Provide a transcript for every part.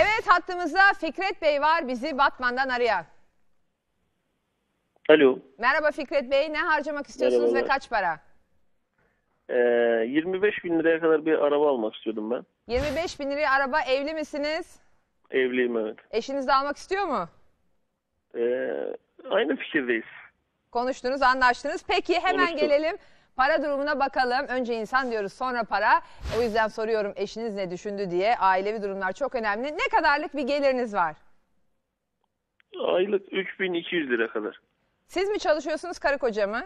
Evet hattımızda Fikret Bey var bizi Batman'dan arayan. Alo. Merhaba Fikret Bey ne harcamak istiyorsunuz ve kaç para? Ee, 25 bin liraya kadar bir araba almak istiyordum ben. 25 bin liraya araba evli misiniz? Evliyim evet. Eşiniz de almak istiyor mu? Ee, aynı fikirdeyiz. Konuştunuz anlaştınız. Peki hemen Konuştuk. gelelim Para durumuna bakalım. Önce insan diyoruz sonra para. O yüzden soruyorum eşiniz ne düşündü diye. Ailevi durumlar çok önemli. Ne kadarlık bir geliriniz var? Aylık 3200 lira kadar. Siz mi çalışıyorsunuz karı koca mı?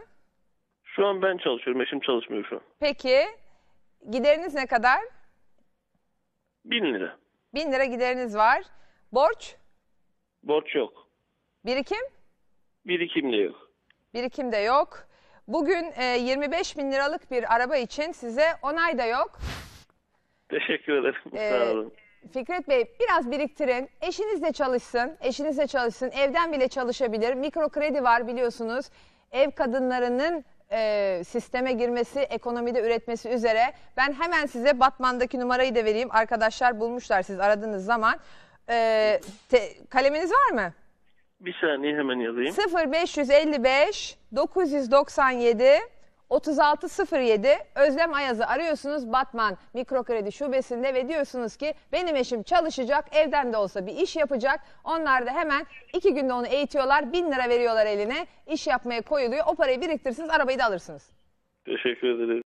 Şu an ben çalışıyorum. Eşim çalışmıyor şu an. Peki gideriniz ne kadar? 1000 lira. 1000 lira gideriniz var. Borç? Borç yok. Birikim? Birikim de yok. Birikim de yok. Bugün 25 e, bin liralık bir araba için size onay da yok. Teşekkür ederim. Ee, Sağ olun. Fikret Bey biraz biriktirin. Eşinizle çalışsın. Eşinizle çalışsın. Evden bile çalışabilir. Mikro kredi var biliyorsunuz. Ev kadınlarının e, sisteme girmesi, ekonomide üretmesi üzere. Ben hemen size Batman'daki numarayı da vereyim. Arkadaşlar bulmuşlar siz aradığınız zaman. Ee, te- kaleminiz var mı? Bir saniye hemen yazayım. 0555 997 3607 Özlem Ayaz'ı arıyorsunuz Batman Mikrokredi Şubesi'nde ve diyorsunuz ki benim eşim çalışacak evden de olsa bir iş yapacak. Onlar da hemen iki günde onu eğitiyorlar bin lira veriyorlar eline iş yapmaya koyuluyor o parayı biriktirsiniz arabayı da alırsınız. Teşekkür ederim.